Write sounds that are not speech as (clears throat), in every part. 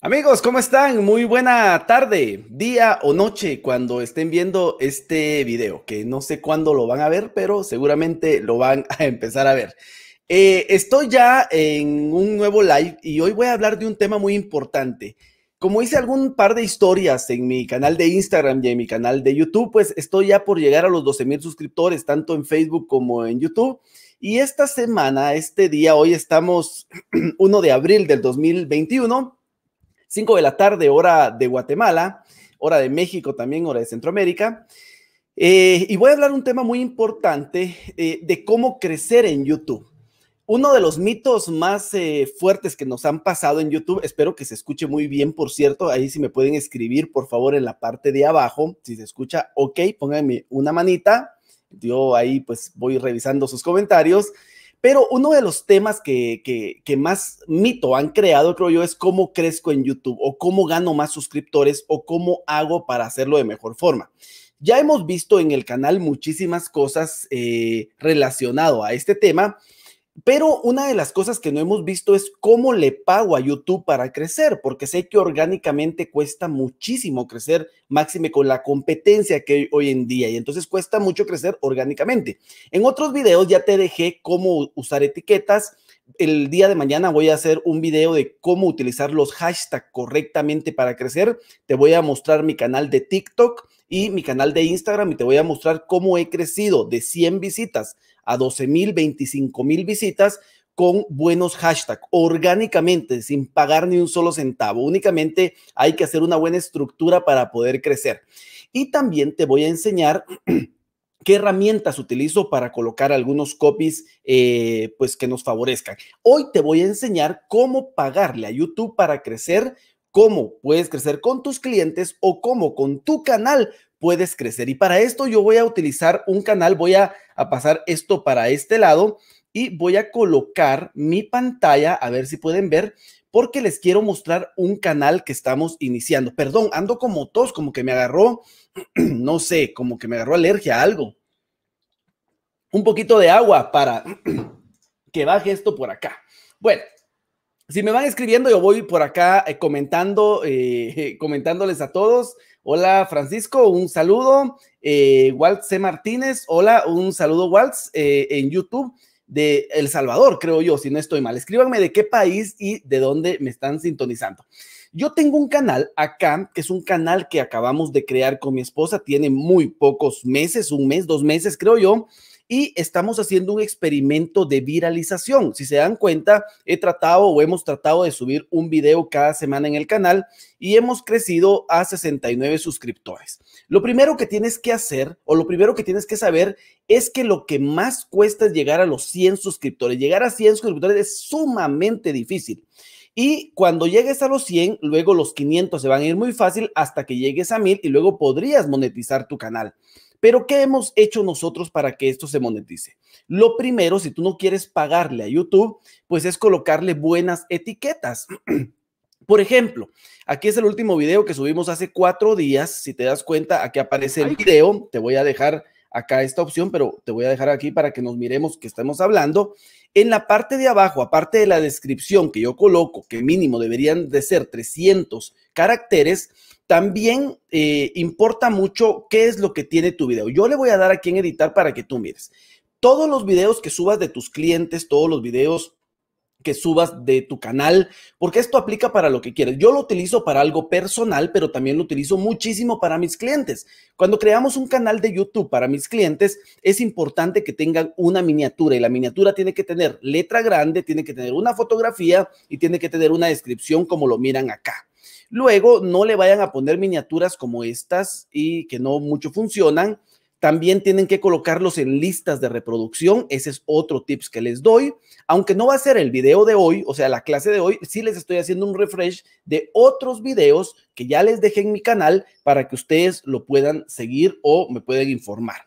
Amigos, ¿cómo están? Muy buena tarde, día o noche cuando estén viendo este video, que no sé cuándo lo van a ver, pero seguramente lo van a empezar a ver. Eh, estoy ya en un nuevo live y hoy voy a hablar de un tema muy importante. Como hice algún par de historias en mi canal de Instagram y en mi canal de YouTube, pues estoy ya por llegar a los 12 mil suscriptores, tanto en Facebook como en YouTube. Y esta semana, este día, hoy estamos 1 (clears throat) de abril del 2021 5 de la tarde, hora de Guatemala, hora de México también, hora de Centroamérica. Eh, y voy a hablar un tema muy importante eh, de cómo crecer en YouTube. Uno de los mitos más eh, fuertes que nos han pasado en YouTube, espero que se escuche muy bien, por cierto, ahí si me pueden escribir, por favor, en la parte de abajo, si se escucha, ok, pónganme una manita, yo ahí pues voy revisando sus comentarios. Pero uno de los temas que, más mito han creado, creo yo, es cómo crezco en YouTube o cómo gano más suscriptores o cómo hago para hacerlo de mejor forma. Ya hemos visto en el canal muchísimas cosas eh, relacionado a este tema pero una de las cosas que no hemos visto es cómo le pago a YouTube para crecer, porque sé que orgánicamente cuesta muchísimo crecer, máxime con la competencia que hay hoy en día, y entonces cuesta mucho crecer orgánicamente. En otros videos ya te dejé cómo usar etiquetas. El día de mañana voy a hacer un video de cómo utilizar los hashtags correctamente para crecer. Te voy a mostrar mi canal de TikTok y mi canal de Instagram y te voy a mostrar cómo he crecido de 100 visitas a 12 mil, 25 mil visitas con buenos hashtags, orgánicamente, sin pagar ni un solo centavo. Únicamente hay que hacer una buena estructura para poder crecer. Y también te voy a enseñar (clears throat) qué herramientas utilizo para colocar algunos copies eh, pues que nos favorezcan. Hoy te voy a enseñar cómo pagarle a YouTube para crecer, cómo puedes crecer con tus clientes o cómo con tu canal puedes crecer. Y para esto yo voy a utilizar un canal, voy a, pasar esto para este lado y voy a colocar mi pantalla, a ver si pueden ver, porque les quiero mostrar un canal que estamos iniciando. Perdón, ando como tos, como que me agarró, (clears throat) no sé, como que me agarró alergia a algo. Un poquito de agua para (clears throat) que baje esto por acá. Bueno, si me van escribiendo, yo voy por acá eh, comentando, eh, (laughs) comentándoles a todos. Hola Francisco, un saludo. Eh, Walt C. Martínez, hola, un saludo Waltz eh, en YouTube de El Salvador, creo yo, si no estoy mal. Escríbanme de qué país y de dónde me están sintonizando. Yo tengo un canal acá, que es un canal que acabamos de crear con mi esposa, tiene muy pocos meses, un mes, dos meses, creo yo y estamos haciendo un experimento de viralización. Si se dan cuenta, he tratado o hemos tratado de subir un video cada semana en el canal y hemos crecido a 69 suscriptores. Lo primero que tienes que hacer o lo primero que tienes que saber es que lo que más cuesta es llegar a los 100 suscriptores. Llegar a 100 suscriptores es sumamente difícil. Y cuando llegues a los 100, luego los 500 se van a ir muy fácil hasta que llegues a 1000 y luego podrías monetizar tu canal. Pero ¿qué hemos hecho nosotros para que esto se monetice? Lo primero, si tú no quieres pagarle a YouTube, pues es colocarle buenas etiquetas. (clears throat) Por ejemplo, aquí es el último video que subimos hace cuatro días. Si te das cuenta, aquí aparece el video. Te voy a dejar acá esta opción, pero te voy a dejar aquí para que nos miremos que estamos hablando. En la parte de abajo, aparte de la descripción que yo coloco, que mínimo deberían de ser 300 caracteres, también eh, importa mucho qué es lo que tiene tu video. Yo le voy a dar aquí en editar para que tú mires. Todos los videos que subas de tus clientes, todos los videos que subas de tu canal, porque esto aplica para lo que quieres. Yo lo utilizo para algo personal, pero también lo utilizo muchísimo para mis clientes. Cuando creamos un canal de YouTube para mis clientes, es importante que tengan una miniatura y la miniatura tiene que tener letra grande, tiene que tener una fotografía y tiene que tener una descripción como lo miran acá. Luego, no le vayan a poner miniaturas como estas y que no mucho funcionan también tienen que colocarlos en listas de reproducción. Ese es otro tips que les doy. Aunque no va a ser el video de hoy, o sea, la clase de hoy, sí les estoy haciendo un refresh de otros videos que ya les dejé en mi canal para que ustedes lo puedan seguir o me pueden informar.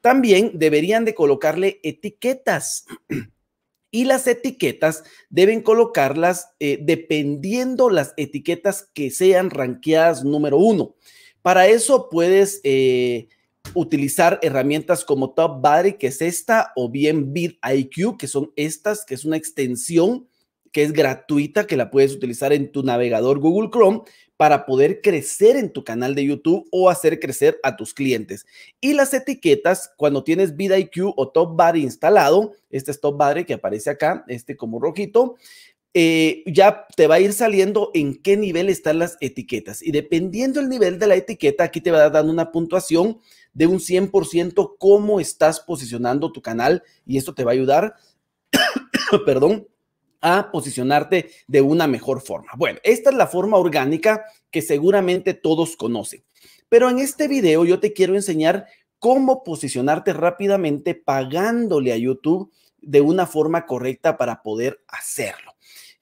También deberían de colocarle etiquetas. (clears throat) y las etiquetas deben colocarlas eh, dependiendo las etiquetas que sean ranqueadas número uno. Para eso puedes... Eh, utilizar herramientas como Top Battery, que es esta, o bien VidIQ que son estas, que es una extensión que es gratuita, que la puedes utilizar en tu navegador Google Chrome para poder crecer en tu canal de YouTube o hacer crecer a tus clientes. Y las etiquetas, cuando tienes VidIQ o Top Battery instalado, este es Top que aparece acá, este como rojito, eh, ya te va a ir saliendo en qué nivel están las etiquetas. Y dependiendo el nivel de la etiqueta, aquí te va a dando una puntuación de un 100% cómo estás posicionando tu canal y esto te va a ayudar, (coughs) perdón, a posicionarte de una mejor forma. Bueno, esta es la forma orgánica que seguramente todos conocen. Pero en este video yo te quiero enseñar cómo posicionarte rápidamente pagándole a YouTube de una forma correcta para poder hacerlo.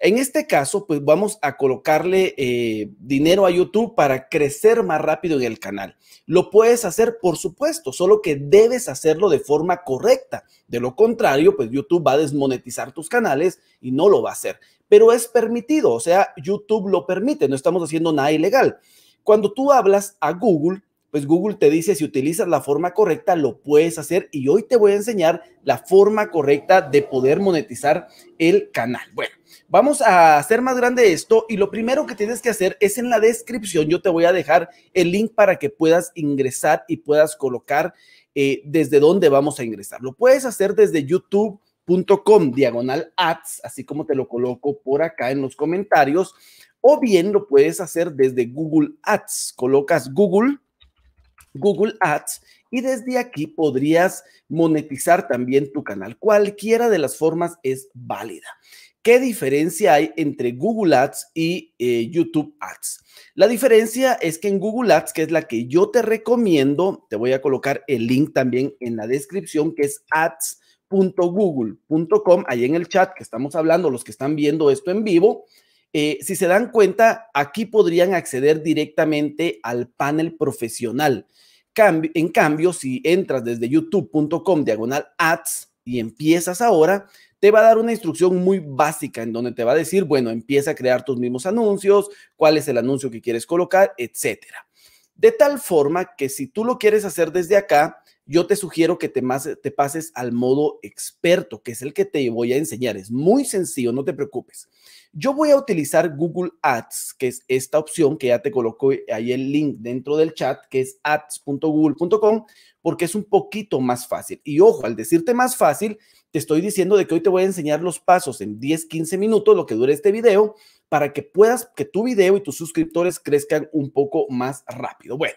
En este caso, pues vamos a colocarle eh, dinero a YouTube para crecer más rápido en el canal. Lo puedes hacer, por supuesto, solo que debes hacerlo de forma correcta. De lo contrario, pues YouTube va a desmonetizar tus canales y no lo va a hacer. Pero es permitido, o sea, YouTube lo permite, no estamos haciendo nada ilegal. Cuando tú hablas a Google, pues Google te dice si utilizas la forma correcta, lo puedes hacer y hoy te voy a enseñar la forma correcta de poder monetizar el canal. Bueno, vamos a hacer más grande esto y lo primero que tienes que hacer es en la descripción, yo te voy a dejar el link para que puedas ingresar y puedas colocar eh, desde dónde vamos a ingresar. Lo puedes hacer desde youtube.com diagonal ads, así como te lo coloco por acá en los comentarios, o bien lo puedes hacer desde Google Ads. Colocas Google Google Ads y desde aquí podrías monetizar también tu canal. Cualquiera de las formas es válida. ¿Qué diferencia hay entre Google Ads y eh, YouTube Ads? La diferencia es que en Google Ads, que es la que yo te recomiendo, te voy a colocar el link también en la descripción, que es ads.google.com, ahí en el chat que estamos hablando, los que están viendo esto en vivo, eh, si se dan cuenta, aquí podrían acceder directamente al panel profesional. en cambio, si entras desde youtube.com diagonal ads y empiezas ahora, te va a dar una instrucción muy básica en donde te va a decir, bueno, empieza a crear tus mismos anuncios, cuál es el anuncio que quieres colocar, etcétera. De tal forma que si tú lo quieres hacer desde acá, yo te sugiero que te, pases al modo experto, que es el que te voy a enseñar. Es muy sencillo, no te preocupes. Yo voy a utilizar Google Ads, que es esta opción que ya te coloco ahí el link dentro del chat, que es ads.google.com, porque es un poquito más fácil. Y ojo, al decirte más fácil, te estoy diciendo de que hoy te voy a enseñar los pasos en 10, 15 minutos, lo que dure este video, para que puedas que tu video y tus suscriptores crezcan un poco más rápido. Bueno,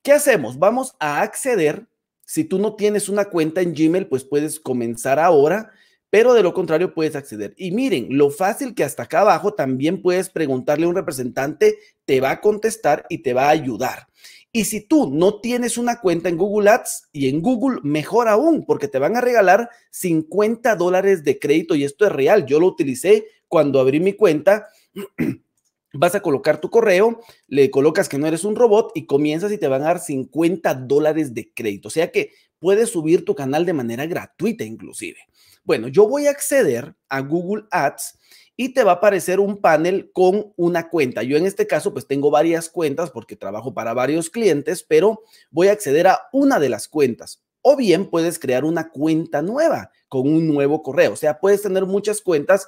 ¿qué hacemos? Vamos a acceder si tú no tienes una cuenta en Gmail, pues puedes comenzar ahora, pero de lo contrario puedes acceder. Y miren, lo fácil que hasta acá abajo también puedes preguntarle a un representante, te va a contestar y te va a ayudar. Y si tú no tienes una cuenta en Google Ads y en Google, mejor aún, porque te van a regalar 50 dólares de crédito y esto es real. Yo lo utilicé cuando abrí mi cuenta (clears throat) vas a colocar tu correo, le colocas que no eres un robot y comienzas y te van a dar 50 dólares de crédito. O sea que puedes subir tu canal de manera gratuita inclusive. Bueno, yo voy a acceder a Google Ads y te va a aparecer un panel con una cuenta. Yo en este caso pues tengo varias cuentas porque trabajo para varios clientes, pero voy a acceder a una de las cuentas. O bien puedes crear una cuenta nueva con un nuevo correo. O sea, puedes tener muchas cuentas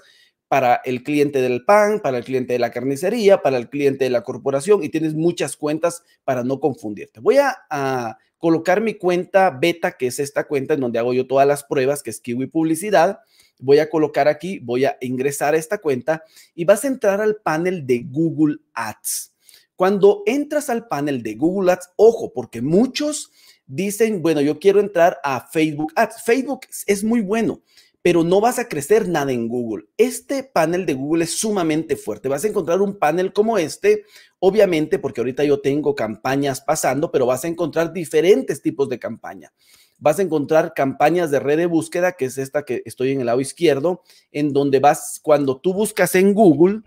para el cliente del pan, para el cliente de la carnicería, para el cliente de la corporación y tienes muchas cuentas para no confundirte. Voy a, colocar mi cuenta beta, que es esta cuenta en donde hago yo todas las pruebas, que es Kiwi Publicidad. Voy a colocar aquí, voy a ingresar a esta cuenta y vas a entrar al panel de Google Ads. Cuando entras al panel de Google Ads, ojo, porque muchos dicen, bueno, yo quiero entrar a Facebook Ads. Facebook es muy bueno, pero no vas a crecer nada en Google. Este panel de Google es sumamente fuerte. Vas a encontrar un panel como este, obviamente, porque ahorita yo tengo campañas pasando, pero vas a encontrar diferentes tipos de campaña. Vas a encontrar campañas de red de búsqueda, que es esta que estoy en el lado izquierdo, en donde vas, cuando tú buscas en Google,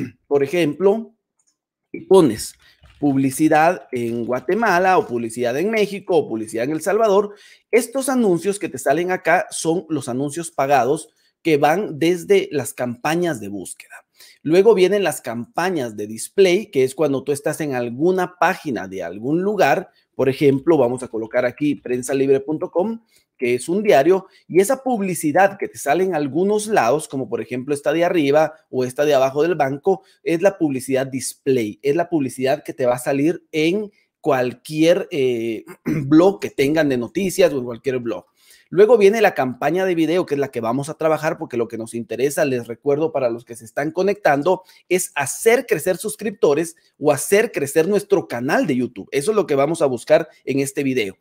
(clears throat) por ejemplo, y pones publicidad en Guatemala o publicidad en México o publicidad en El Salvador, estos anuncios que te salen acá son los anuncios pagados que van desde las campañas de búsqueda. Luego vienen las campañas de display, que es cuando tú estás en alguna página de algún lugar. Por ejemplo, vamos a colocar aquí prensalibre.com que es un diario, y esa publicidad que te sale en algunos lados, como por ejemplo esta de arriba o esta de abajo del banco, es la publicidad display, es la publicidad que te va a salir en cualquier eh, (clears throat) blog que tengan de noticias o en cualquier blog. Luego viene la campaña de video, que es la que vamos a trabajar, porque lo que nos interesa, les recuerdo para los que se están conectando, es hacer crecer suscriptores o hacer crecer nuestro canal de YouTube. Eso es lo que vamos a buscar en este video.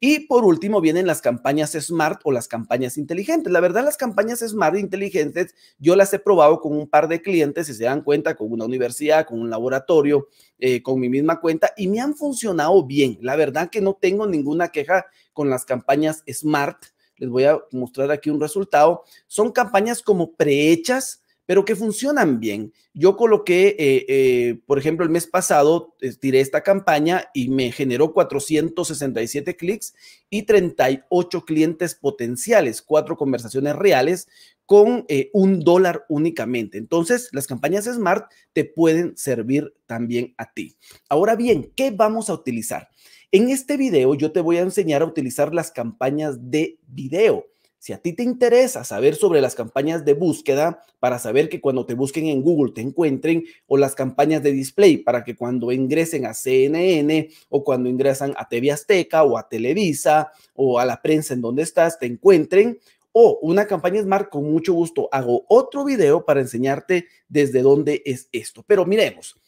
Y por último vienen las campañas smart o las campañas inteligentes. La verdad, las campañas smart e inteligentes yo las he probado con un par de clientes, si se dan cuenta, con una universidad, con un laboratorio, eh, con mi misma cuenta y me han funcionado bien. La verdad que no tengo ninguna queja con las campañas smart. Les voy a mostrar aquí un resultado. Son campañas como prehechas pero que funcionan bien. Yo coloqué, eh, eh, por ejemplo, el mes pasado eh, tiré esta campaña y me generó 467 clics y 38 clientes potenciales, cuatro conversaciones reales con un dólar únicamente. Entonces, las campañas Smart te pueden servir también a ti. Ahora bien, ¿qué vamos a utilizar? En este video yo te voy a enseñar a utilizar las campañas de video. Si a ti te interesa saber sobre las campañas de búsqueda para saber que cuando te busquen en Google te encuentren o las campañas de display para que cuando ingresen a CNN o cuando ingresan a TV Azteca o a Televisa o a la prensa en donde estás te encuentren o una campaña Smart, con mucho gusto hago otro video para enseñarte desde dónde es esto. Pero miremos,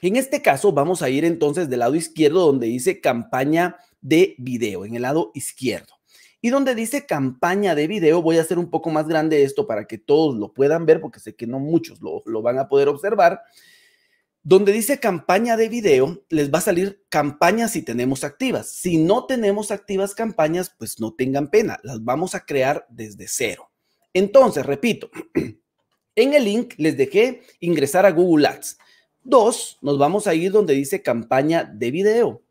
en este caso vamos a ir entonces del lado izquierdo donde dice campaña de video, en el lado izquierdo. Y donde dice campaña de video, voy a hacer un poco más grande esto para que todos lo puedan ver, porque sé que no muchos lo, van a poder observar. Donde dice campaña de video, les va a salir campañas si tenemos activas. Si no tenemos activas campañas, pues no tengan pena, las vamos a crear desde cero. Entonces, repito, (clears throat) en el link les dejé ingresar a Google Ads. Dos, nos vamos a ir donde dice campaña de video.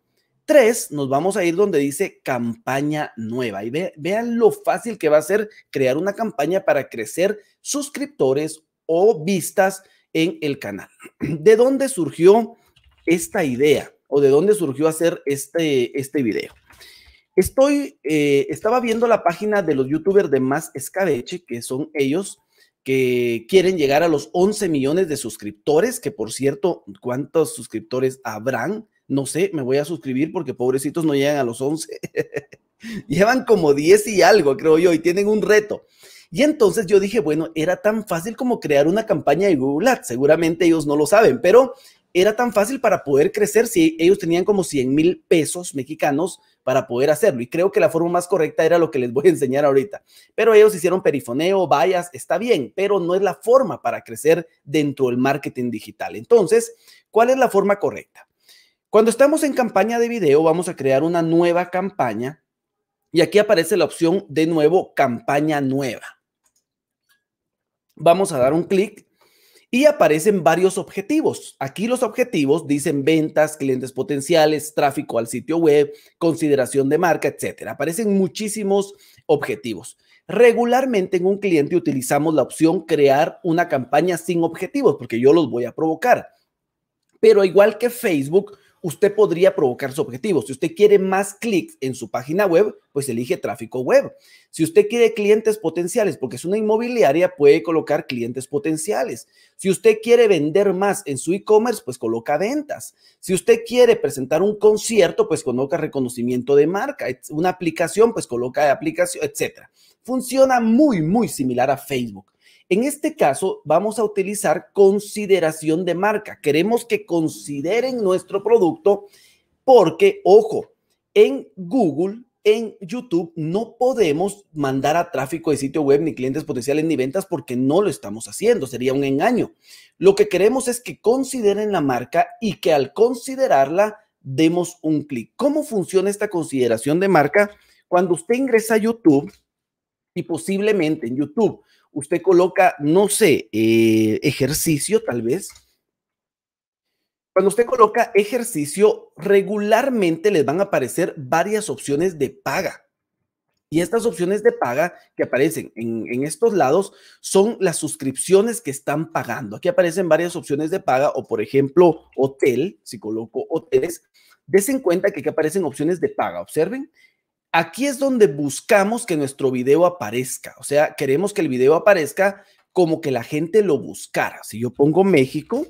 Tres, nos vamos a ir donde dice campaña nueva. Y vean lo fácil que va a ser crear una campaña para crecer suscriptores o vistas en el canal. (clears throat) ¿De dónde surgió esta idea o de dónde surgió hacer este, este video? Estoy, eh, estaba viendo la página de los youtubers de Más Escabeche, que son ellos que quieren llegar a los 11 millones de suscriptores, que por cierto, ¿cuántos suscriptores habrán? no sé, me voy a suscribir porque pobrecitos no llegan a los 11. (laughs) Llevan como 10 y algo, creo yo, y tienen un reto. Y entonces yo dije, bueno, era tan fácil como crear una campaña de Google Ads. Seguramente ellos no lo saben, pero era tan fácil para poder crecer si ellos tenían como 100 mil pesos mexicanos para poder hacerlo. Y creo que la forma más correcta era lo que les voy a enseñar ahorita. Pero ellos hicieron perifoneo, vallas, está bien, pero no es la forma para crecer dentro del marketing digital. Entonces, ¿cuál es la forma correcta? Cuando estamos en campaña de video, vamos a crear una nueva campaña y aquí aparece la opción de nuevo campaña nueva. Vamos a dar un clic y aparecen varios objetivos. Aquí los objetivos dicen ventas, clientes potenciales, tráfico al sitio web, consideración de marca, etc. Aparecen muchísimos objetivos. Regularmente en un cliente utilizamos la opción crear una campaña sin objetivos porque yo los voy a provocar. Pero igual que Facebook, usted podría provocar su objetivo. Si usted quiere más clics en su página web, pues elige tráfico web. Si usted quiere clientes potenciales, porque es una inmobiliaria, puede colocar clientes potenciales. Si usted quiere vender más en su e-commerce, pues coloca ventas. Si usted quiere presentar un concierto, pues coloca reconocimiento de marca. Una aplicación, pues coloca aplicación, etc. Funciona muy, muy similar a Facebook. En este caso, vamos a utilizar consideración de marca. Queremos que consideren nuestro producto porque, ojo, en Google, en YouTube, no podemos mandar a tráfico de sitio web, ni clientes potenciales, ni ventas, porque no lo estamos haciendo. Sería un engaño. Lo que queremos es que consideren la marca y que al considerarla, demos un clic. ¿Cómo funciona esta consideración de marca? Cuando usted ingresa a YouTube y posiblemente en YouTube usted coloca, no sé, eh, ejercicio tal vez. Cuando usted coloca ejercicio, regularmente les van a aparecer varias opciones de paga. Y estas opciones de paga que aparecen en, estos lados son las suscripciones que están pagando. Aquí aparecen varias opciones de paga o, por ejemplo, hotel, si coloco hoteles, desen cuenta que aquí aparecen opciones de paga. Observen, Aquí es donde buscamos que nuestro video aparezca. O sea, queremos que el video aparezca como que la gente lo buscara. Si yo pongo México,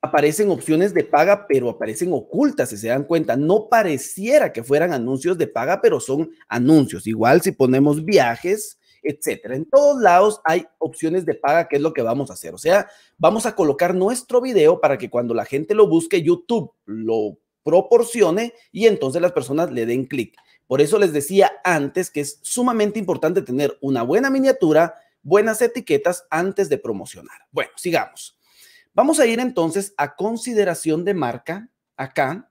aparecen opciones de paga, pero aparecen ocultas, si se dan cuenta. No pareciera que fueran anuncios de paga, pero son anuncios. Igual si ponemos viajes, etcétera. En todos lados hay opciones de paga, que es lo que vamos a hacer. O sea, vamos a colocar nuestro video para que cuando la gente lo busque, YouTube lo proporcione y entonces las personas le den clic. Por eso les decía antes que es sumamente importante tener una buena miniatura, buenas etiquetas antes de promocionar. Bueno, sigamos. Vamos a ir entonces a consideración de marca acá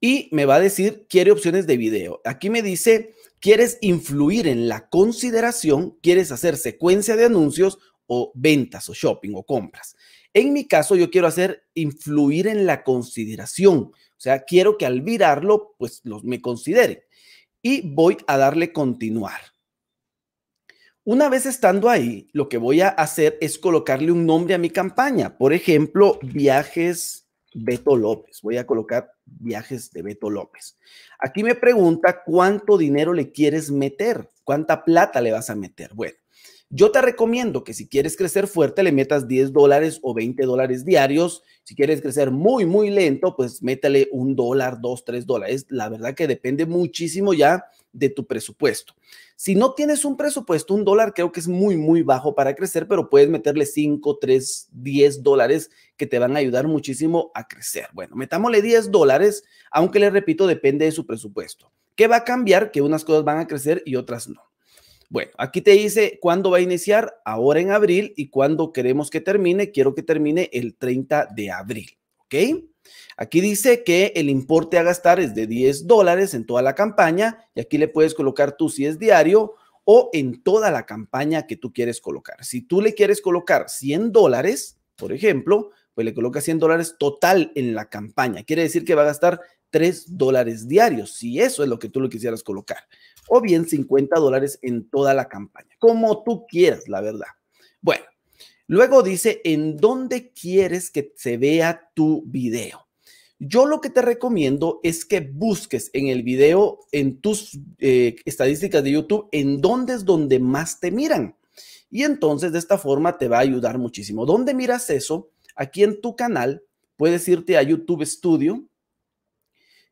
y me va a decir, quiere opciones de video. Aquí me dice, quieres influir en la consideración, quieres hacer secuencia de anuncios o ventas o shopping o compras. En mi caso, yo quiero hacer influir en la consideración. O sea, quiero que al virarlo, pues me considere Y voy a darle continuar. Una vez estando ahí, lo que voy a hacer es colocarle un nombre a mi campaña. Por ejemplo, viajes Beto López. Voy a colocar viajes de Beto López. Aquí me pregunta cuánto dinero le quieres meter, cuánta plata le vas a meter. Bueno, yo te recomiendo que si quieres crecer fuerte, le metas 10 dólares o 20 dólares diarios. Si quieres crecer muy, muy lento, pues métale un dólar, dos, tres dólares. La verdad que depende muchísimo ya de tu presupuesto. Si no tienes un presupuesto, un dólar creo que es muy, muy bajo para crecer, pero puedes meterle 5, 3, 10 dólares que te van a ayudar muchísimo a crecer. Bueno, metámosle 10 dólares, aunque le repito, depende de su presupuesto. ¿Qué va a cambiar? Que unas cosas van a crecer y otras no. Bueno, aquí te dice cuándo va a iniciar, ahora en abril, y cuándo queremos que termine, quiero que termine el 30 de abril, ¿ok? Aquí dice que el importe a gastar es de 10 dólares en toda la campaña, y aquí le puedes colocar tú si es diario o en toda la campaña que tú quieres colocar. Si tú le quieres colocar 100 dólares, por ejemplo, pues le coloca 100 dólares total en la campaña. Quiere decir que va a gastar 3 dólares diarios, si eso es lo que tú lo quisieras colocar, o bien 50 dólares en toda la campaña, como tú quieras, la verdad. Bueno, luego dice, ¿en dónde quieres que se vea tu video? Yo lo que te recomiendo es que busques en el video, en tus eh, estadísticas de YouTube, en dónde es donde más te miran. Y entonces de esta forma te va a ayudar muchísimo. ¿Dónde miras eso? Aquí en tu canal puedes irte a YouTube Studio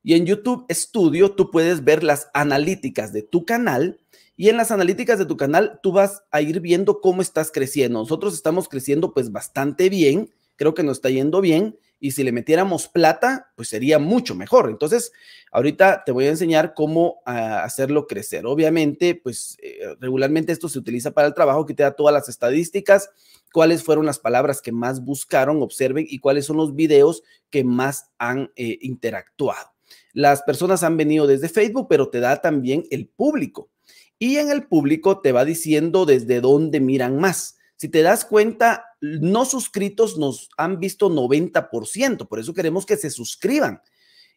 y en YouTube Studio tú puedes ver las analíticas de tu canal y en las analíticas de tu canal tú vas a ir viendo cómo estás creciendo. Nosotros estamos creciendo pues bastante bien, creo que nos está yendo bien y si le metiéramos plata, pues sería mucho mejor. Entonces, ahorita te voy a enseñar cómo ah, hacerlo crecer. Obviamente, pues eh, regularmente esto se utiliza para el trabajo que te da todas las estadísticas, cuáles fueron las palabras que más buscaron, observen y cuáles son los videos que más han eh, interactuado. Las personas han venido desde Facebook, pero te da también el público. Y en el público te va diciendo desde dónde miran más. Si te das cuenta, no suscritos nos han visto 90%, por eso queremos que se suscriban.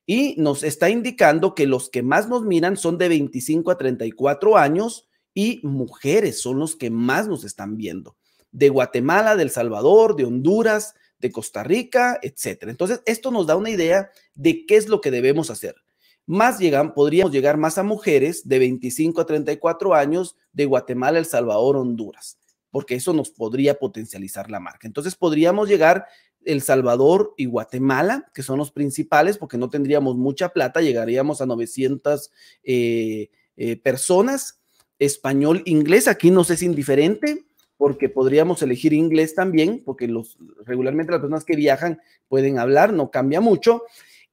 Y nos está indicando que los que más nos miran son de 25 a 34 años y mujeres son los que más nos están viendo. De Guatemala, de El Salvador, de Honduras, de Costa Rica, etcétera. Entonces, esto nos da una idea de qué es lo que debemos hacer. Más llegan, podríamos llegar más a mujeres de 25 a 34 años de Guatemala, El Salvador, Honduras, porque eso nos podría potencializar la marca. Entonces, podríamos llegar El Salvador y Guatemala, que son los principales, porque no tendríamos mucha plata, llegaríamos a 900 eh, eh, personas. Español, inglés, aquí nos es indiferente, porque podríamos elegir inglés también, porque los, regularmente las personas que viajan pueden hablar, no cambia mucho.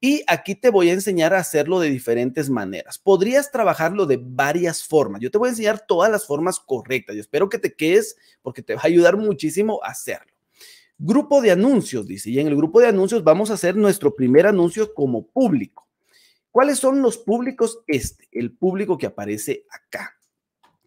Y aquí te voy a enseñar a hacerlo de diferentes maneras. Podrías trabajarlo de varias formas. Yo te voy a enseñar todas las formas correctas. y espero que te quedes porque te va a ayudar muchísimo a hacerlo. Grupo de anuncios, dice. Y en el grupo de anuncios vamos a hacer nuestro primer anuncio como público. ¿Cuáles son los públicos? Este, el público que aparece acá.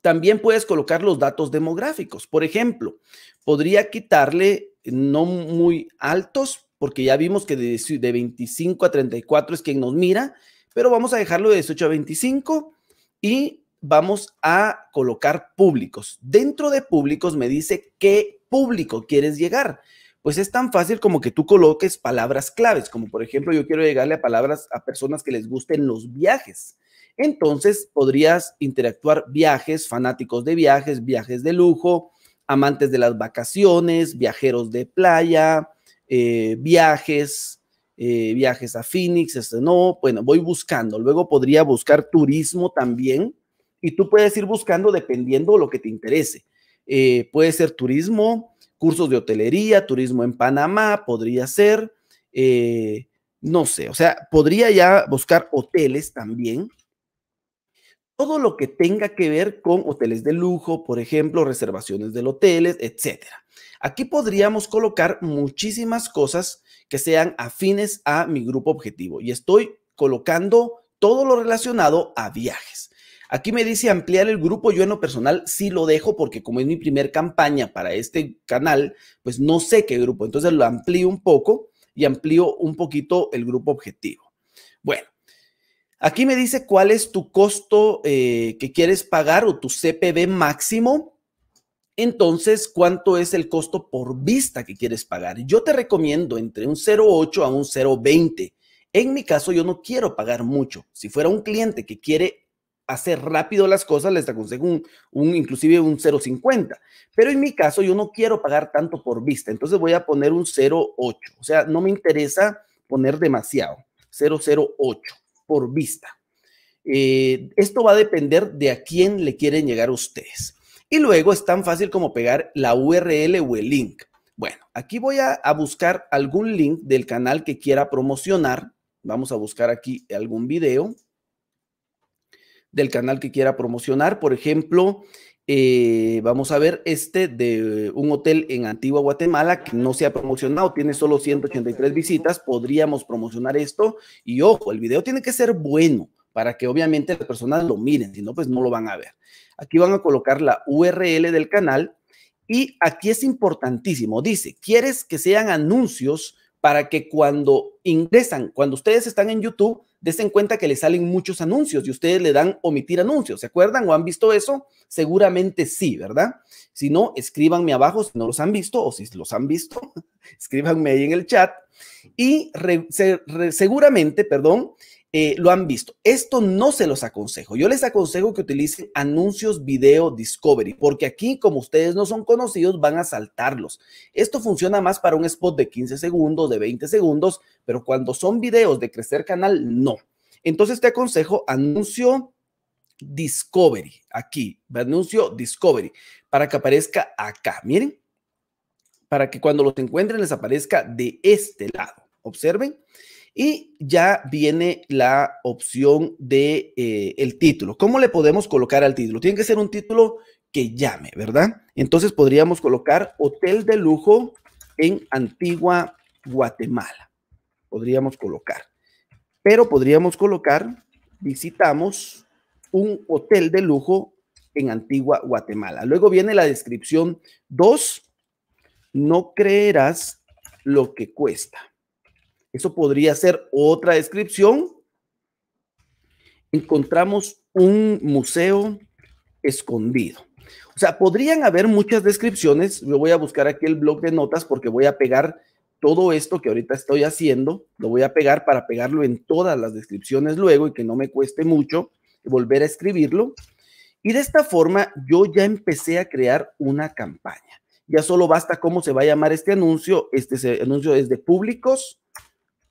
También puedes colocar los datos demográficos. Por ejemplo, podría quitarle no muy altos, porque ya vimos que de, 25 a 34 es quien nos mira, pero vamos a dejarlo de 18 a 25 y vamos a colocar públicos. Dentro de públicos me dice qué público quieres llegar. Pues es tan fácil como que tú coloques palabras claves, como por ejemplo yo quiero llegarle a palabras a personas que les gusten los viajes entonces podrías interactuar viajes, fanáticos de viajes, viajes de lujo, amantes de las vacaciones, viajeros de playa, eh, viajes, eh, viajes a Phoenix, este, no, bueno, voy buscando. Luego podría buscar turismo también y tú puedes ir buscando dependiendo lo que te interese. Eh, puede ser turismo, cursos de hotelería, turismo en Panamá, podría ser, no sé, o sea, podría ya buscar hoteles también, todo lo que tenga que ver con hoteles de lujo, por ejemplo, reservaciones de hoteles, etcétera. Aquí podríamos colocar muchísimas cosas que sean afines a mi grupo objetivo y estoy colocando todo lo relacionado a viajes. Aquí me dice ampliar el grupo, yo en lo personal sí lo dejo porque como es mi primer campaña para este canal, pues no sé qué grupo, entonces lo amplío un poco y amplío un poquito el grupo objetivo. Bueno, Aquí me dice cuál es tu costo eh, que quieres pagar o tu CPV máximo. Entonces, ¿cuánto es el costo por vista que quieres pagar? Yo te recomiendo entre un 0,8 a un 0,20. En mi caso, yo no quiero pagar mucho. Si fuera un cliente que quiere hacer rápido las cosas, les aconsejo un, un inclusive un 0,50. Pero en mi caso, yo no quiero pagar tanto por vista. Entonces voy a poner un 0,8. O sea, no me interesa poner demasiado. 008 por vista. Eh, esto va a depender de a quién le quieren llegar ustedes. Y luego es tan fácil como pegar la URL o el link. Bueno, aquí voy a, a buscar algún link del canal que quiera promocionar. Vamos a buscar aquí algún video del canal que quiera promocionar. Por ejemplo, eh, vamos a ver este de un hotel en Antigua Guatemala que no se ha promocionado, tiene solo 183 visitas, podríamos promocionar esto y ojo, el video tiene que ser bueno para que obviamente las personas lo miren, si no, pues no lo van a ver. Aquí van a colocar la URL del canal y aquí es importantísimo, dice, ¿quieres que sean anuncios para que cuando ingresan, cuando ustedes están en YouTube, Dese en cuenta que le salen muchos anuncios y ustedes le dan omitir anuncios. ¿Se acuerdan o han visto eso? Seguramente sí, ¿verdad? Si no, escríbanme abajo si no los han visto o si los han visto, (laughs) escríbanme ahí en el chat. Y seguramente, perdón, eh, lo han visto. Esto no se los aconsejo. Yo les aconsejo que utilicen anuncios video discovery, porque aquí, como ustedes no son conocidos, van a saltarlos. Esto funciona más para un spot de 15 segundos, de 20 segundos, pero cuando son videos de crecer canal, no. Entonces te aconsejo anuncio discovery, aquí, anuncio discovery, para que aparezca acá. Miren, para que cuando los encuentren les aparezca de este lado. Observen. Y ya viene la opción de eh, el título. ¿Cómo le podemos colocar al título? Tiene que ser un título que llame, ¿verdad? Entonces podríamos colocar hotel de lujo en Antigua Guatemala. Podríamos colocar. Pero podríamos colocar, visitamos un hotel de lujo en Antigua Guatemala. Luego viene la descripción 2. No creerás lo que cuesta. Eso podría ser otra descripción. Encontramos un museo escondido. O sea, podrían haber muchas descripciones. Yo voy a buscar aquí el blog de notas porque voy a pegar todo esto que ahorita estoy haciendo. Lo voy a pegar para pegarlo en todas las descripciones luego y que no me cueste mucho volver a escribirlo. Y de esta forma yo ya empecé a crear una campaña. Ya solo basta cómo se va a llamar este anuncio. Este anuncio es de públicos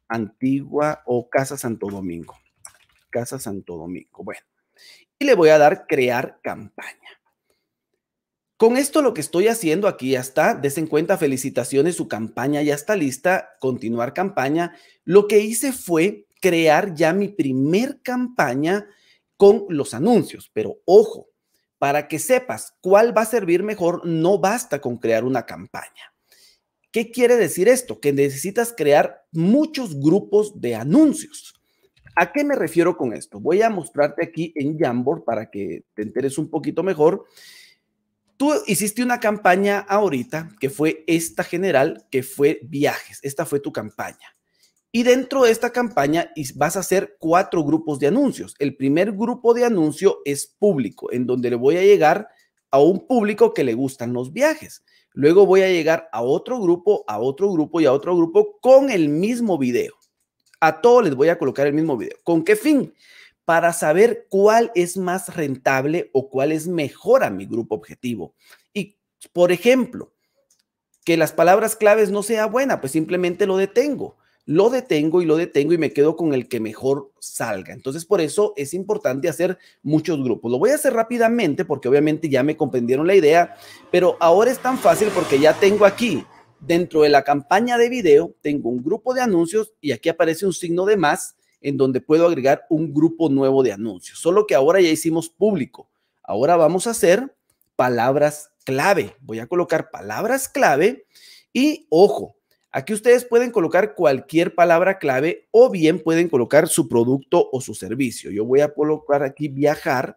Antigua o Casa Santo Domingo. Casa Santo Domingo. Bueno, y le voy a dar crear campaña. Con esto lo que estoy haciendo aquí ya está, desen cuenta, felicitaciones, su campaña ya está lista, continuar campaña. Lo que hice fue crear ya mi primer campaña con los anuncios, pero ojo, para que sepas cuál va a servir mejor, no basta con crear una campaña. ¿Qué quiere decir esto? Que necesitas crear muchos grupos de anuncios. ¿A qué me refiero con esto? Voy a mostrarte aquí en Jamboard para que te enteres un poquito mejor. Tú hiciste una campaña ahorita que fue esta general, que fue viajes. Esta fue tu campaña. Y dentro de esta campaña vas a hacer cuatro grupos de anuncios. El primer grupo de anuncio es público, en donde le voy a llegar a un público que le gustan los viajes. Luego voy a llegar a otro grupo, a otro grupo y a otro grupo con el mismo video. A todos les voy a colocar el mismo video. ¿Con qué fin? Para saber cuál es más rentable o cuál es mejor a mi grupo objetivo. Y, por ejemplo, que las palabras claves no sea buena, pues simplemente lo detengo lo detengo y lo detengo y me quedo con el que mejor salga. Entonces, por eso es importante hacer muchos grupos. Lo voy a hacer rápidamente porque obviamente ya me comprendieron la idea, pero ahora es tan fácil porque ya tengo aquí dentro de la campaña de video, tengo un grupo de anuncios y aquí aparece un signo de más en donde puedo agregar un grupo nuevo de anuncios. Solo que ahora ya hicimos público. Ahora vamos a hacer palabras clave. Voy a colocar palabras clave y ojo, Aquí ustedes pueden colocar cualquier palabra clave o bien pueden colocar su producto o su servicio. Yo voy a colocar aquí viajar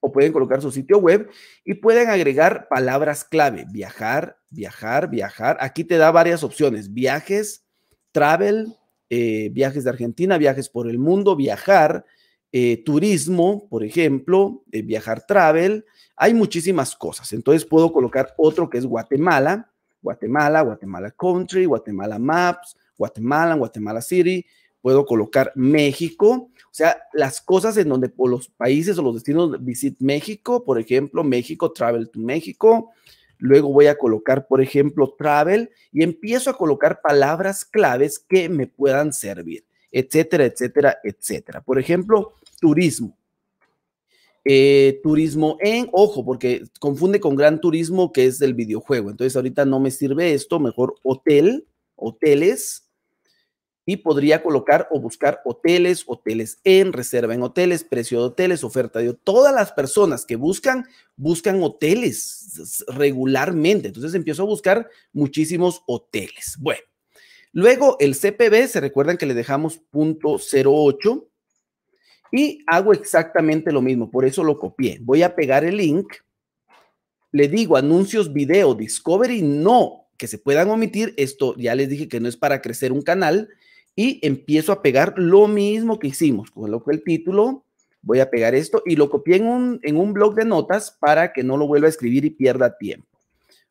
o pueden colocar su sitio web y pueden agregar palabras clave. Viajar, viajar, viajar. Aquí te da varias opciones. Viajes, travel, eh, viajes de Argentina, viajes por el mundo, viajar, eh, turismo, por ejemplo, eh, viajar travel. Hay muchísimas cosas. Entonces puedo colocar otro que es Guatemala Guatemala, Guatemala Country, Guatemala Maps, Guatemala, Guatemala City, puedo colocar México, o sea, las cosas en donde los países o los destinos visit México, por ejemplo, México, travel to México, luego voy a colocar, por ejemplo, travel y empiezo a colocar palabras claves que me puedan servir, etcétera, etcétera, etcétera. Por ejemplo, turismo. Eh, turismo en, ojo, porque confunde con gran turismo que es del videojuego. Entonces ahorita no me sirve esto, mejor hotel, hoteles. Y podría colocar o buscar hoteles, hoteles en, reserva en hoteles, precio de hoteles, oferta de todas las personas que buscan, buscan hoteles regularmente. Entonces empiezo a buscar muchísimos hoteles. Bueno, luego el CPB, se recuerdan que le dejamos punto 08 y hago exactamente lo mismo, por eso lo copié. Voy a pegar el link, le digo anuncios, video, discovery, no, que se puedan omitir. Esto ya les dije que no es para crecer un canal. Y empiezo a pegar lo mismo que hicimos. Coloco el título, voy a pegar esto y lo copié en un, blog de notas para que no lo vuelva a escribir y pierda tiempo.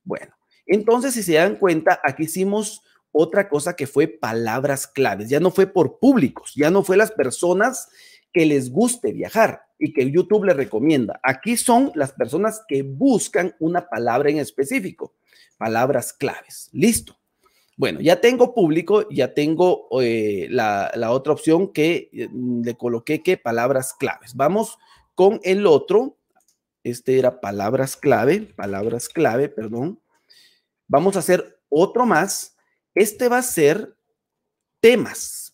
Bueno, entonces si se dan cuenta, aquí hicimos otra cosa que fue palabras claves. Ya no fue por públicos, ya no fue las personas que les guste viajar y que YouTube les recomienda. Aquí son las personas que buscan una palabra en específico, palabras claves. Listo. Bueno, ya tengo público, ya tengo eh, la, otra opción que eh, le coloqué que palabras claves. Vamos con el otro. Este era palabras clave, palabras clave, perdón. Vamos a hacer otro más. Este va a ser temas,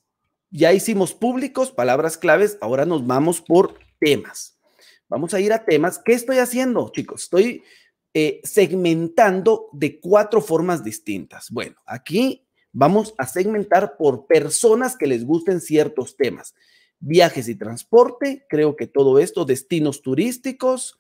ya hicimos públicos, palabras claves, ahora nos vamos por temas. Vamos a ir a temas. ¿Qué estoy haciendo, chicos? Estoy eh, segmentando de cuatro formas distintas. Bueno, aquí vamos a segmentar por personas que les gusten ciertos temas. Viajes y transporte, creo que todo esto, destinos turísticos,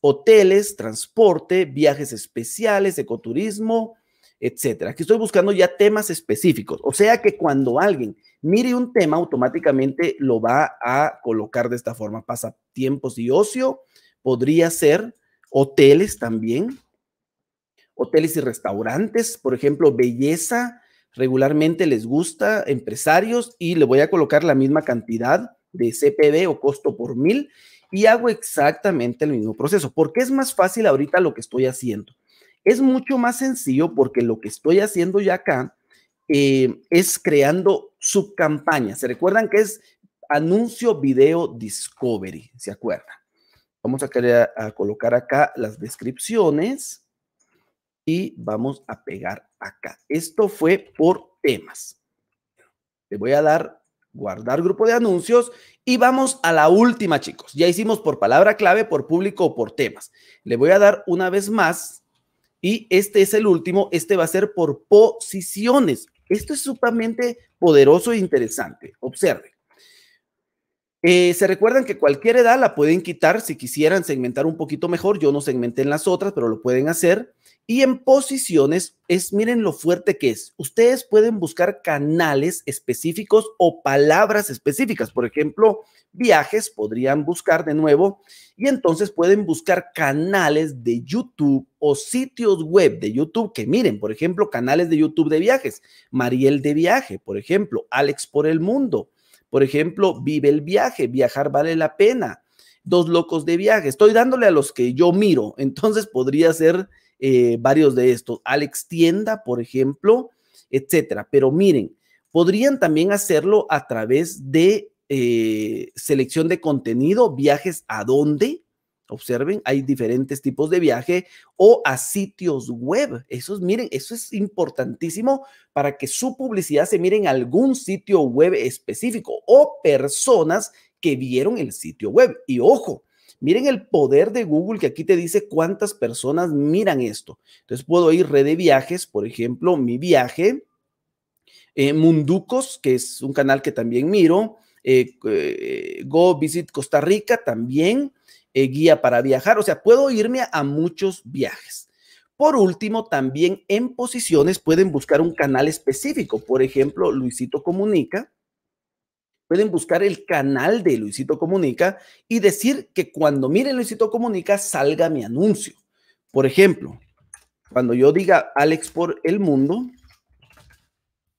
hoteles, transporte, viajes especiales, ecoturismo, etcétera. Aquí estoy buscando ya temas específicos, o sea que cuando alguien mire un tema, automáticamente lo va a colocar de esta forma. Pasatiempos y ocio, podría ser hoteles también, hoteles y restaurantes, por ejemplo, belleza, regularmente les gusta, empresarios, y le voy a colocar la misma cantidad de CPB o costo por mil y hago exactamente el mismo proceso, porque es más fácil ahorita lo que estoy haciendo es mucho más sencillo porque lo que estoy haciendo ya acá eh, es creando subcampañas. ¿Se recuerdan que es anuncio video discovery? ¿Se acuerdan? Vamos a, querer a colocar acá las descripciones y vamos a pegar acá. Esto fue por temas. Le voy a dar guardar grupo de anuncios y vamos a la última, chicos. Ya hicimos por palabra clave, por público o por temas. Le voy a dar una vez más y este es el último, este va a ser por posiciones. Esto es sumamente poderoso e interesante. Observe. Eh, se recuerdan que cualquier edad la pueden quitar si quisieran segmentar un poquito mejor. Yo no segmenté en las otras, pero lo pueden hacer. Y en posiciones es, miren lo fuerte que es. Ustedes pueden buscar canales específicos o palabras específicas. Por ejemplo, viajes podrían buscar de nuevo. Y entonces pueden buscar canales de YouTube o sitios web de YouTube que miren, por ejemplo, canales de YouTube de viajes. Mariel de viaje, por ejemplo, Alex por el mundo. Por ejemplo, vive el viaje, viajar vale la pena. Dos locos de viaje. Estoy dándole a los que yo miro. (laughs) Entonces podría ser eh, varios de estos. Alex Tienda, por ejemplo, etcétera. Pero miren, podrían también hacerlo a través de eh, selección de contenido, viajes a dónde, observen, hay diferentes tipos de viaje o a sitios web. Eso miren, eso es importantísimo para que su publicidad se mire en algún sitio web específico o personas que vieron el sitio web. Y ojo, miren el poder de Google que aquí te dice cuántas personas miran esto. Entonces puedo ir red de viajes, por ejemplo, mi viaje, eh, Munducos, que es un canal que también miro, eh, eh, Go Visit Costa Rica también. Eh, guía para viajar. O sea, puedo irme a, muchos viajes. Por último, también en posiciones pueden buscar un canal específico. Por ejemplo, Luisito Comunica. Pueden buscar el canal de Luisito Comunica y decir que cuando mire Luisito Comunica salga mi anuncio. Por ejemplo, cuando yo diga Alex por el mundo,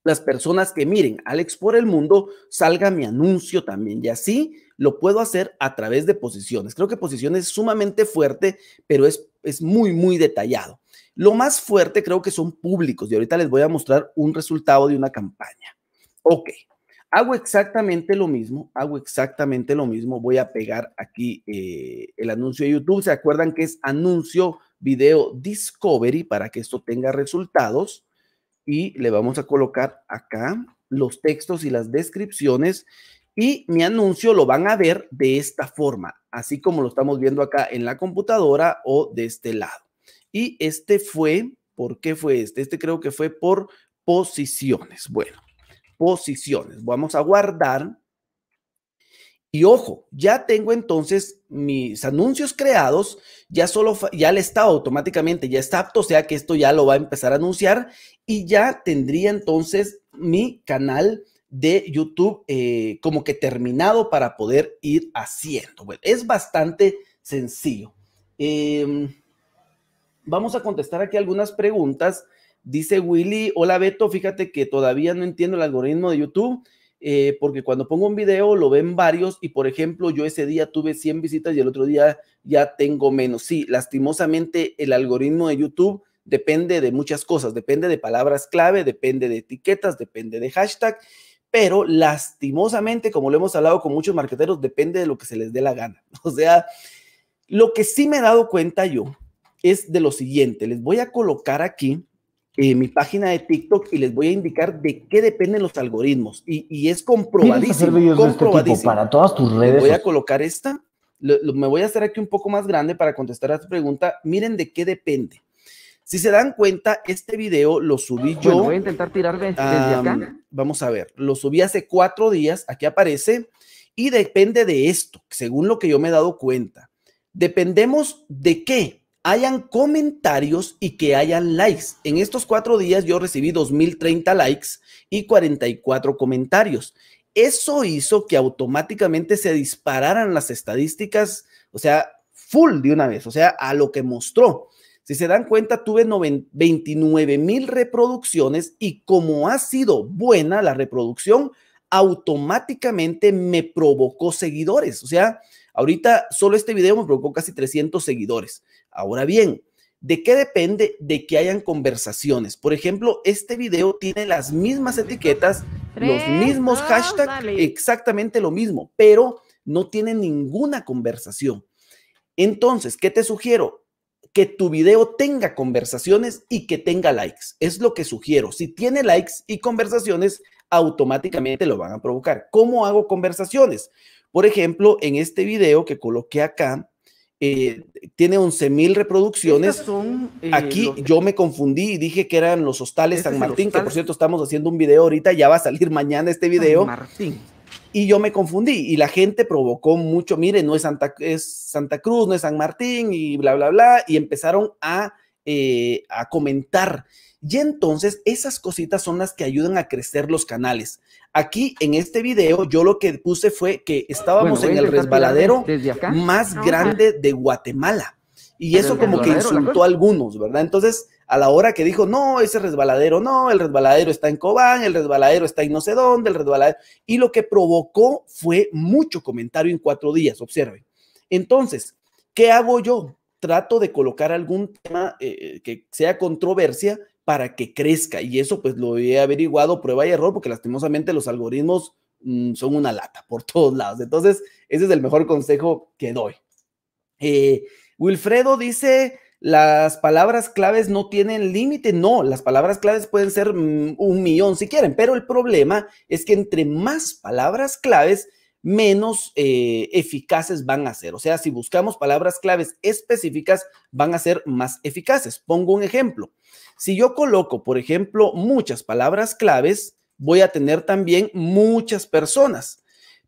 las personas que miren Alex por el mundo, salga mi anuncio también. Y así lo puedo hacer a través de posiciones. Creo que posiciones es sumamente fuerte, pero es, es muy, muy detallado. Lo más fuerte creo que son públicos y ahorita les voy a mostrar un resultado de una campaña. Ok, hago exactamente lo mismo, hago exactamente lo mismo. Voy a pegar aquí eh, el anuncio de YouTube. ¿Se acuerdan que es anuncio video Discovery para que esto tenga resultados? y le vamos a colocar acá los textos y las descripciones y mi anuncio lo van a ver de esta forma, así como lo estamos viendo acá en la computadora o de este lado. Y este fue, ¿por qué fue este? Este creo que fue por posiciones. Bueno, posiciones. Vamos a guardar y ojo, ya tengo entonces mis anuncios creados, ya solo ya el estado automáticamente ya está apto, o sea que esto ya lo va a empezar a anunciar y ya tendría entonces mi canal de YouTube eh, como que terminado para poder ir haciendo. Bueno, es bastante sencillo. Em, vamos a contestar aquí algunas preguntas. Dice Willy, hola Beto, fíjate que todavía no entiendo el algoritmo de YouTube eh, porque cuando pongo un video lo ven varios y por ejemplo yo ese día tuve 100 visitas y el otro día ya tengo menos. Sí, lastimosamente el algoritmo de YouTube depende de muchas cosas, depende de palabras clave, depende de etiquetas, depende de hashtag, pero lastimosamente, como lo hemos hablado con muchos marketeros depende de lo que se les dé la gana. (laughs) O sea, lo que sí me he dado cuenta yo es de lo siguiente, les voy a colocar aquí eh, mi página de TikTok y les voy a indicar de qué dependen los algoritmos. Y, es comprobadísimo. Este comprobadísimo. para todas tus redes. voy a colocar esta. me voy a hacer aquí un poco más grande para contestar a tu pregunta. Miren de qué depende. Si se dan cuenta, este video lo subí yo. voy a intentar tirar desde acá. Vamos a ver. Lo subí hace cuatro días. Aquí aparece. Y depende de esto, según lo que yo me he dado cuenta. Dependemos de qué? hayan comentarios y que hayan likes. En estos cuatro días yo recibí 2.030 likes y 44 comentarios. Eso hizo que automáticamente se dispararan las estadísticas, o sea, full de una vez, o sea, a lo que mostró. Si se dan cuenta, tuve 29 mil reproducciones y como ha sido buena la reproducción, automáticamente me provocó seguidores. O sea, ahorita solo este video me provocó casi 300 seguidores. Ahora bien, ¿de qué depende de que hayan conversaciones? Por ejemplo, este video tiene las mismas etiquetas, los mismos hashtags, exactamente lo mismo, pero no tiene ninguna conversación. Entonces, ¿qué te sugiero? Que tu video tenga conversaciones y que tenga likes. Es lo que sugiero. Si tiene likes y conversaciones, automáticamente lo van a provocar. ¿Cómo hago conversaciones? Por ejemplo, en este video que coloqué acá, eh, tiene tiene mil reproducciones. Eh, Aquí yo me confundí y dije que eran los hostales este San Martín, que por cierto estamos haciendo un video ahorita, ya va a salir mañana este video. Y yo me confundí y la gente provocó mucho, mire, no es Santa, es Santa Cruz, no es San Martín y bla, bla, bla, y empezaron a, eh, a comentar. Y entonces esas cositas son las que ayudan a crecer los canales. Aquí en este video yo lo que puse fue que estábamos en el resbaladero más grande de Guatemala. Y eso como que insultó a algunos, ¿verdad? Entonces, a la hora que dijo, no, ese resbaladero no, el resbaladero está en Cobán, el resbaladero está en no sé dónde, el resbaladero... Y lo que provocó fue mucho comentario en cuatro días, observen. Entonces, ¿qué hago yo? Trato de colocar algún tema eh, eh, que sea controversia, para que crezca. Y eso pues lo he averiguado prueba y error porque lastimosamente los algoritmos mm, son una lata por (laughs) todos lados. Entonces, ese es el mejor consejo que doy. Eh, Wilfredo dice, las palabras claves no tienen límite. No, las palabras claves pueden ser mm, un millón si quieren, pero el problema es que entre más palabras claves, menos eh, eficaces van a ser. O sea, si buscamos palabras claves específicas, van a ser más eficaces. Pongo un ejemplo. Si yo coloco, por ejemplo, muchas palabras claves, voy a tener también muchas personas.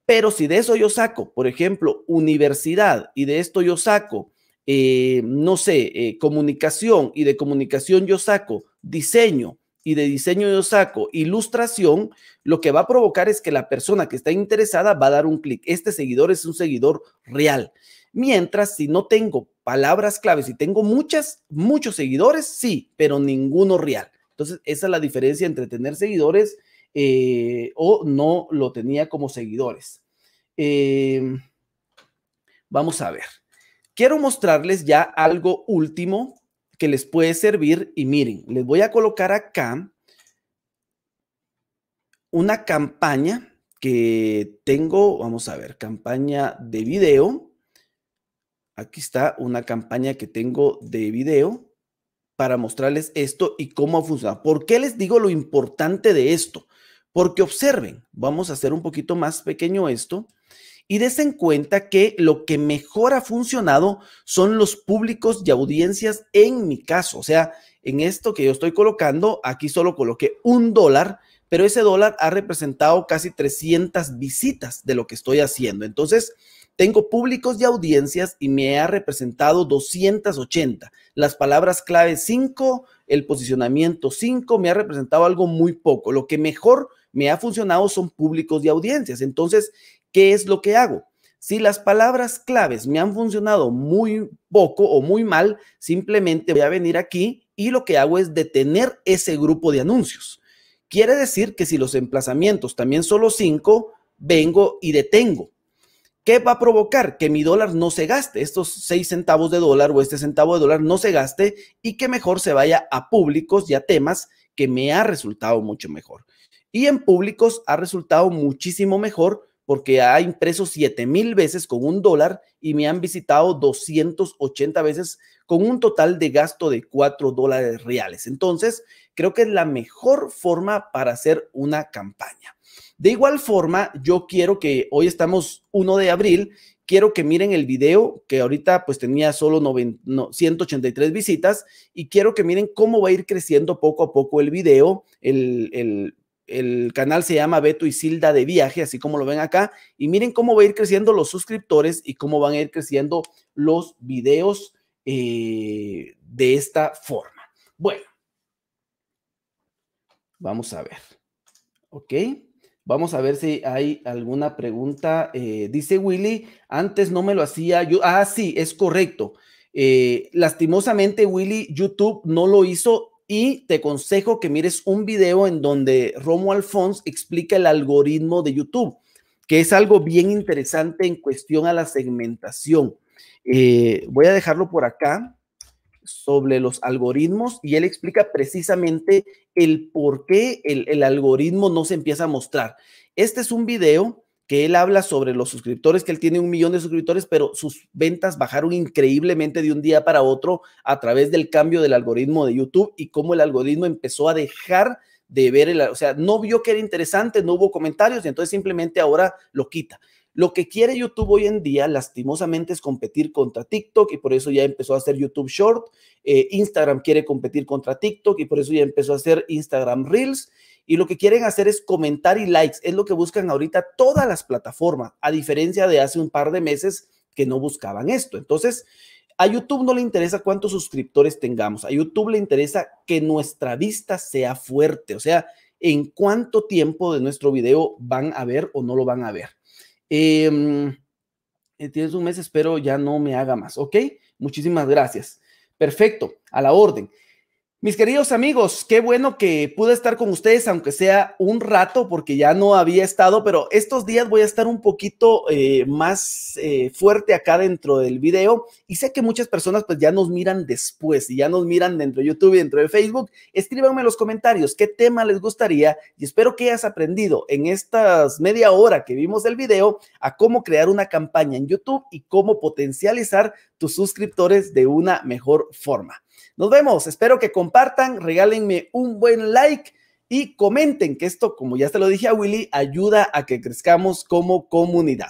Pero si de eso yo saco, por ejemplo, universidad y de esto yo saco, eh, no sé, eh, comunicación y de comunicación yo saco diseño y de diseño yo saco ilustración, lo que va a provocar es que la persona que está interesada va a dar un clic. Este seguidor es un seguidor real. Mientras si no tengo palabras claves si tengo muchas, muchos seguidores, sí, pero ninguno real. Entonces, esa es la diferencia entre tener seguidores eh, o no lo tenía como seguidores. Em, vamos a ver. Quiero mostrarles ya algo último que les puede servir. Y miren, les voy a colocar acá una campaña que tengo, vamos a ver, campaña de video. Aquí está una campaña que tengo de video para mostrarles esto y cómo funciona. ¿Por qué les digo lo importante de esto? Porque observen, vamos a hacer un poquito más pequeño esto y des en cuenta que lo que mejor ha funcionado son los públicos y audiencias en mi caso. O sea, en esto que yo estoy colocando, aquí solo coloqué un dólar, pero ese dólar ha representado casi 300 visitas de lo que estoy haciendo. Entonces, tengo públicos y audiencias y me ha representado 280. Las palabras clave 5, el posicionamiento 5, me ha representado algo muy poco. Lo que mejor me ha funcionado son públicos y audiencias. Entonces, ¿Qué es lo que hago? Si las palabras claves me han funcionado muy poco o muy mal, simplemente voy a venir aquí y lo que hago es detener ese grupo de anuncios. Quiere decir que si los emplazamientos también solo cinco, vengo y detengo. ¿Qué va a provocar? Que mi dólar no se gaste, estos seis centavos de dólar o este centavo de dólar no se gaste y que mejor se vaya a públicos y a temas que me ha resultado mucho mejor. Y en públicos ha resultado muchísimo mejor porque ha impreso 7000 veces con un dólar y me han visitado 280 veces con un total de gasto de 4 dólares reales. Entonces, creo que es la mejor forma para hacer una campaña. De igual forma, yo quiero que hoy estamos 1 de abril, quiero que miren el video que ahorita pues tenía solo 183 visitas y quiero que miren cómo va a ir creciendo poco a poco el video, el, el el canal se llama Beto y Silda de Viaje, así como lo ven acá. Y miren cómo va a ir creciendo los suscriptores y cómo van a ir creciendo los videos eh, de esta forma. Bueno, vamos a ver. Ok, vamos a ver si hay alguna pregunta. Eh, dice Willy, antes no me lo hacía yo. Ah, sí, es correcto. Eh, lastimosamente, Willy, YouTube no lo hizo y te aconsejo que mires un video en donde Romo Alfons explica el algoritmo de YouTube, que es algo bien interesante en cuestión a la segmentación. Eh, voy a dejarlo por acá sobre los algoritmos y él explica precisamente el por qué el algoritmo no se empieza a mostrar. Este es un video que él habla sobre los suscriptores, que él tiene un millón de suscriptores, pero sus ventas bajaron increíblemente de un día para otro a través del cambio del algoritmo de YouTube y cómo el algoritmo empezó a dejar de ver, el, o sea, no vio que era interesante, no hubo comentarios, y entonces simplemente ahora lo quita. Lo que quiere YouTube hoy en día, lastimosamente, es competir contra TikTok y por eso ya empezó a hacer YouTube Short. Eh, Instagram quiere competir contra TikTok y por eso ya empezó a hacer Instagram Reels y lo que quieren hacer es comentar y likes. Es lo que buscan ahorita todas las plataformas, a diferencia de hace un par de meses que no buscaban esto. Entonces, a YouTube no le interesa cuántos suscriptores tengamos, a YouTube le interesa que nuestra vista sea fuerte, o sea, en cuánto tiempo de nuestro video van a ver o no lo van a ver. Em, eh, tienes un mes, espero ya no me haga más, ¿ok? Muchísimas gracias. Perfecto, a la orden. Mis queridos amigos, qué bueno que pude estar con ustedes, aunque sea un rato, porque ya no había estado, pero estos días voy a estar un poquito eh, más eh, fuerte acá dentro del video y sé que muchas personas pues ya nos miran después y ya nos miran dentro de YouTube y dentro de Facebook. Escríbanme en los comentarios qué tema les gustaría y espero que hayas aprendido en estas media hora que vimos el video a cómo crear una campaña en YouTube y cómo potencializar tus suscriptores de una mejor forma. Nos vemos, espero que compartan, regálenme un buen like y comenten que esto, como ya te lo dije a Willy, ayuda a que crezcamos como comunidad.